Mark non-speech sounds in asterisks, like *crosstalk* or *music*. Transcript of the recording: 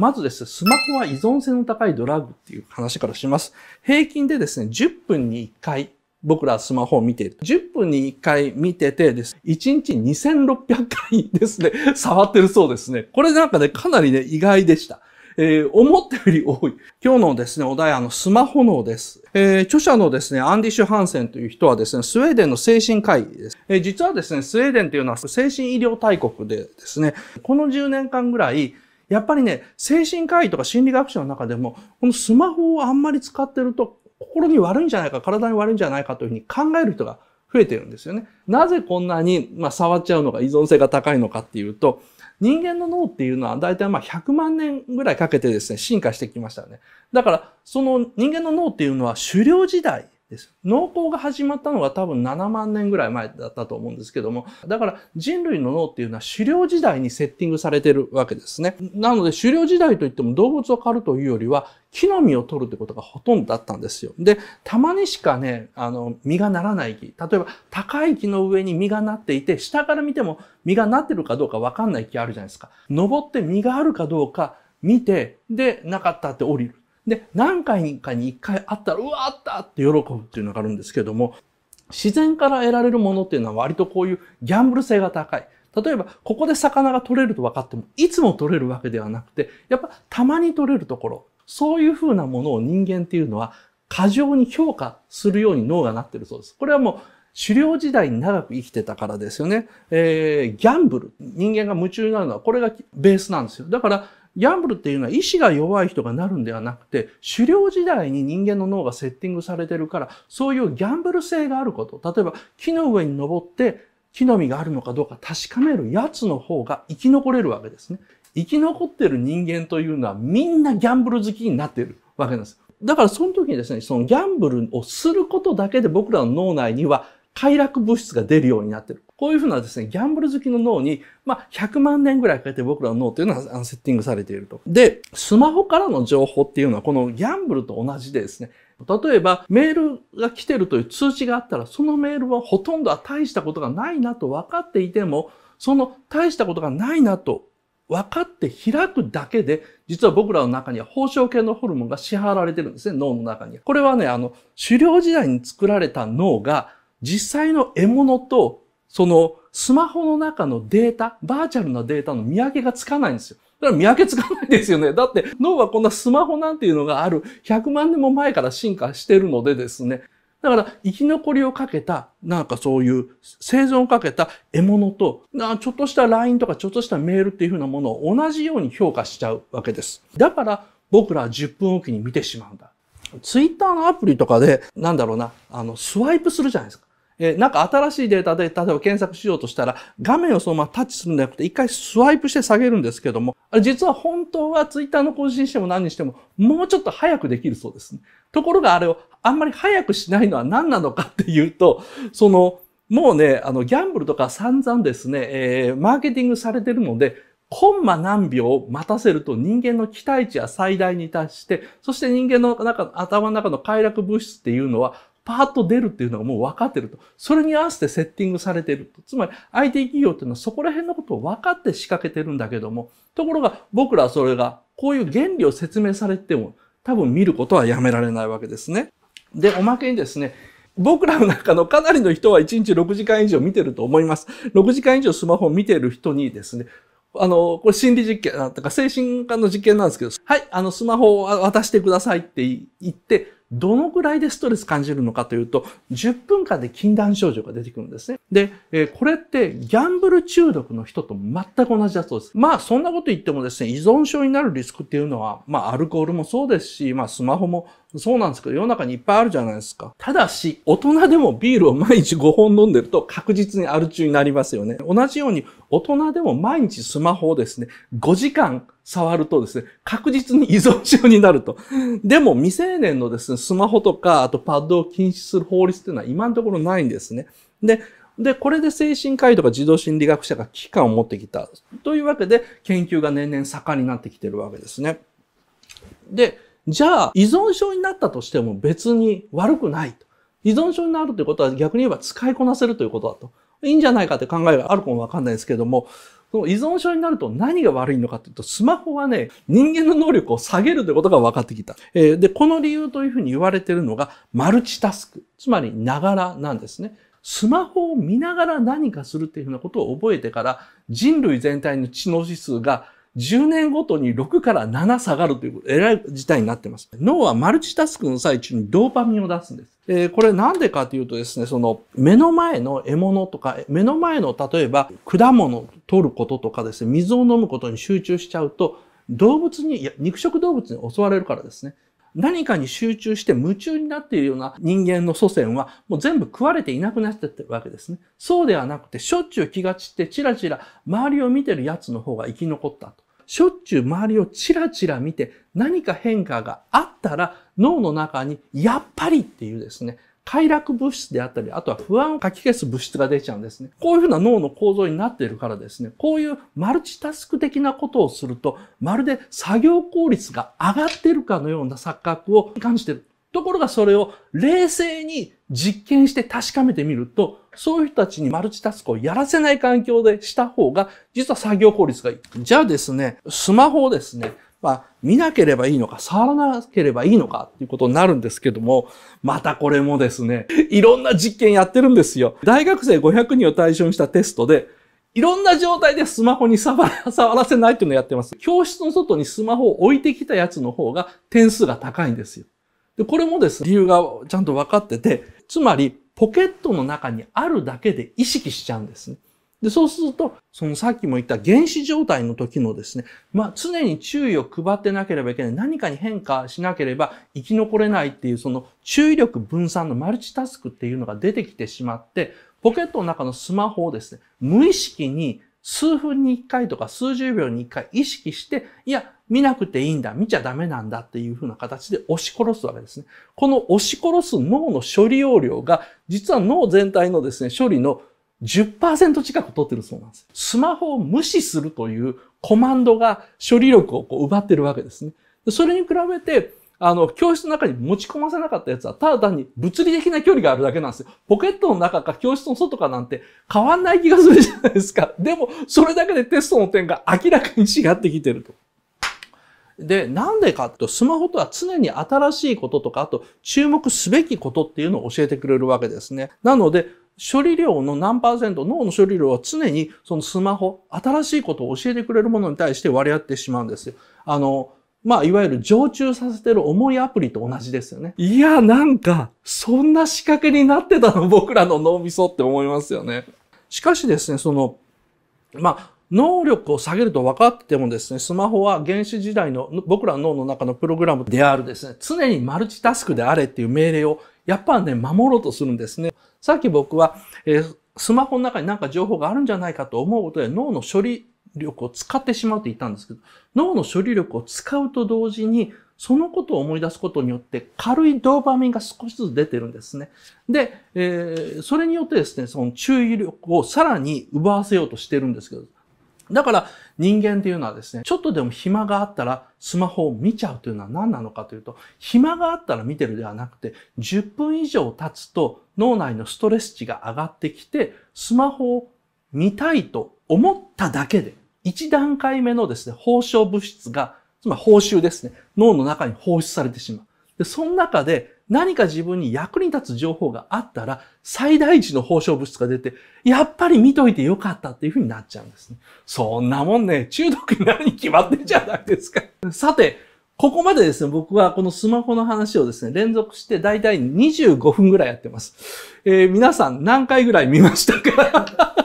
まずですね、スマホは依存性の高いドラッグっていう話からします。平均でですね、10分に1回僕らスマホを見ている。10分に1回見ててです。1日2600回ですね、*laughs* 触ってるそうですね。これなんかね、かなりね、意外でした。えー、思ったより多い。今日のですね、お題はあの、スマホ脳です。えー、著者のですね、アンディ・シュハンセンという人はですね、スウェーデンの精神科医です。えー、実はですね、スウェーデンというのは精神医療大国でですね、この10年間ぐらい、やっぱりね、精神科医とか心理学者の中でも、このスマホをあんまり使ってると、心に悪いんじゃないか、体に悪いんじゃないかというふうに考える人が増えてるんですよね。なぜこんなに、まあ、触っちゃうのが依存性が高いのかっていうと、人間の脳っていうのは大体まあ100万年ぐらいかけてですね、進化してきましたよね。だから、その人間の脳っていうのは狩猟時代、です。農耕が始まったのが多分7万年ぐらい前だったと思うんですけども、だから人類の脳っていうのは狩猟時代にセッティングされてるわけですね。なので狩猟時代といっても動物を狩るというよりは木の実を取るってことがほとんどだったんですよ。で、たまにしかね、あの、実がならない木。例えば高い木の上に実がなっていて、下から見ても実がなってるかどうかわかんない木あるじゃないですか。登って実があるかどうか見て、で、なかったって降りる。で、何回かに1回あったら、うわ、あったって喜ぶっていうのがあるんですけども、自然から得られるものっていうのは割とこういうギャンブル性が高い。例えば、ここで魚が取れると分かっても、いつも取れるわけではなくて、やっぱたまに取れるところ、そういうふうなものを人間っていうのは過剰に評価するように脳がなってるそうです。これはもう、狩猟時代に長く生きてたからですよね。えー、ギャンブル。人間が夢中になるのは、これがベースなんですよ。だから、ギャンブルっていうのは意志が弱い人がなるんではなくて、狩猟時代に人間の脳がセッティングされてるから、そういうギャンブル性があること。例えば、木の上に登って、木の実があるのかどうか確かめるやつの方が生き残れるわけですね。生き残ってる人間というのはみんなギャンブル好きになってるわけなんです。だからその時にですね、そのギャンブルをすることだけで僕らの脳内には快楽物質が出るようになってる。こういうふうなですね、ギャンブル好きの脳に、まあ、100万年ぐらいかけて僕らの脳というのはあのセッティングされていると。で、スマホからの情報っていうのは、このギャンブルと同じでですね、例えばメールが来てるという通知があったら、そのメールはほとんどは大したことがないなと分かっていても、その大したことがないなと分かって開くだけで、実は僕らの中には放射系のホルモンが支払われてるんですね、脳の中に。これはね、あの、狩猟時代に作られた脳が、実際の獲物とそのスマホの中のデータ、バーチャルなデータの見分けがつかないんですよ。だから見分けつかないですよね。だって脳はこんなスマホなんていうのがある100万年も前から進化してるのでですね。だから生き残りをかけた、なんかそういう生存をかけた獲物と、ちょっとした LINE とかちょっとしたメールっていうふうなものを同じように評価しちゃうわけです。だから僕らは10分おきに見てしまうんだ。ツイッターのアプリとかで、なんだろうな、あの、スワイプするじゃないですか。えー、なんか新しいデータで、例えば検索しようとしたら、画面をそのままタッチするんじゃなくて、一回スワイプして下げるんですけども、あれ実は本当は Twitter の更新しても何にしても、もうちょっと早くできるそうですね。ところがあれをあんまり早くしないのは何なのかっていうと、その、もうね、あの、ギャンブルとか散々ですね、えー、マーケティングされてるので、コンマ何秒待たせると人間の期待値は最大に達して、そして人間の中頭の中の快楽物質っていうのはパーッと出るっていうのがもう分かってると。それに合わせてセッティングされてると。つまり IT 企業っていうのはそこら辺のことを分かって仕掛けてるんだけども、ところが僕らはそれが、こういう原理を説明されても、多分見ることはやめられないわけですね。で、おまけにですね、僕らの中のかなりの人は1日6時間以上見てると思います。6時間以上スマホを見てる人にですね、あの、これ心理実験、なんか精神科の実験なんですけど、はい、あの、スマホを渡してくださいって言って、どのぐらいでストレス感じるのかというと、10分間で禁断症状が出てくるんですね。で、えこれってギャンブル中毒の人と全く同じだそうです。まあ、そんなこと言ってもですね、依存症になるリスクっていうのは、まあ、アルコールもそうですし、まあ、スマホもそうなんですけど、世の中にいっぱいあるじゃないですか。ただし、大人でもビールを毎日5本飲んでると確実にアル中になりますよね。同じように、大人でも毎日スマホをですね、5時間触るとですね、確実に依存症になると。でも、未成年のですね、スマホとか、あとパッドを禁止する法律っていうのは今のところないんですね。で、で、これで精神科医とか児童心理学者が危機感を持ってきた。というわけで、研究が年々盛んになってきてるわけですね。で、じゃあ、依存症になったとしても別に悪くないと。依存症になるということは逆に言えば使いこなせるということだと。いいんじゃないかって考えがあるかもわかんないですけども、その依存症になると何が悪いのかっていうと、スマホはね、人間の能力を下げるということが分かってきた。えー、で、この理由というふうに言われているのが、マルチタスク。つまり、ながらなんですね。スマホを見ながら何かするっていうふうなことを覚えてから、人類全体の知能指数が10年ごとに6から7下がるという、えらい事態になってます。脳はマルチタスクの最中にドーパミンを出すんです。えー、これなんでかというとですね、その目の前の獲物とか、目の前の例えば果物を取ることとかですね、水を飲むことに集中しちゃうと、動物に、肉食動物に襲われるからですね。何かに集中して夢中になっているような人間の祖先はもう全部食われていなくなっちゃってるわけですね。そうではなくて、しょっちゅう気が散ってチラチラ周りを見てる奴の方が生き残ったと。しょっちゅう周りをチラチラ見て何か変化があったら脳の中にやっぱりっていうですね、快楽物質であったり、あとは不安をかき消す物質が出ちゃうんですね。こういうふうな脳の構造になっているからですね、こういうマルチタスク的なことをすると、まるで作業効率が上がってるかのような錯覚を感じている。ところがそれを冷静に実験して確かめてみると、そういう人たちにマルチタスクをやらせない環境でした方が、実は作業効率がいい。じゃあですね、スマホをですね、まあ、見なければいいのか、触らなければいいのかっていうことになるんですけども、またこれもですね、いろんな実験やってるんですよ。大学生500人を対象にしたテストで、いろんな状態でスマホに *laughs* 触らせないっていうのをやってます。教室の外にスマホを置いてきたやつの方が点数が高いんですよ。で、これもですね、理由がちゃんと分かってて、つまりポケットの中にあるだけで意識しちゃうんですね。で、そうすると、そのさっきも言った原始状態の時のですね、まあ常に注意を配ってなければいけない。何かに変化しなければ生き残れないっていう、その注意力分散のマルチタスクっていうのが出てきてしまって、ポケットの中のスマホをですね、無意識に数分に1回とか数十秒に1回意識して、いや、見なくていいんだ、見ちゃダメなんだっていうふうな形で押し殺すわけですね。この押し殺す脳の処理容量が、実は脳全体のですね、処理の10%近く取ってるそうなんです。スマホを無視するというコマンドが処理力をこう奪ってるわけですね。それに比べて、あの、教室の中に持ち込ませなかったやつは、ただ単に物理的な距離があるだけなんですよ。ポケットの中か教室の外かなんて変わんない気がするじゃないですか。でも、それだけでテストの点が明らかに違ってきてると。で、なんでかってスマホとは常に新しいこととか、あと注目すべきことっていうのを教えてくれるわけですね。なので、処理量の何パーセント、脳の処理量は常にそのスマホ、新しいことを教えてくれるものに対して割り当ててしまうんですよ。あの、まあ、いわゆる常駐させてる重いアプリと同じですよね。いや、なんか、そんな仕掛けになってたの、僕らの脳みそって思いますよね。しかしですね、その、まあ、能力を下げると分かっててもですね、スマホは原始時代の僕らの脳の中のプログラムであるですね、常にマルチタスクであれっていう命令をやっぱね、守ろうとするんですね。さっき僕は、えー、スマホの中になんか情報があるんじゃないかと思うことで脳の処理力を使ってしまうと言ったんですけど、脳の処理力を使うと同時に、そのことを思い出すことによって軽いドーパミンが少しずつ出てるんですね。で、えー、それによってですね、その注意力をさらに奪わせようとしてるんですけど、だから、人間っていうのはですね、ちょっとでも暇があったらスマホを見ちゃうというのは何なのかというと、暇があったら見てるではなくて、10分以上経つと脳内のストレス値が上がってきて、スマホを見たいと思っただけで、1段階目のですね、放射物質が、つまり報酬ですね、脳の中に放出されてしまう。で、その中で何か自分に役に立つ情報があったら、最大値の報奨物質が出て、やっぱり見といてよかったっていうふうになっちゃうんですね。そんなもんね、中毒になるに決まってんじゃないですか。さて、ここまでですね、僕はこのスマホの話をですね、連続して大体25分ぐらいやってます。えー、皆さん何回ぐらい見ましたか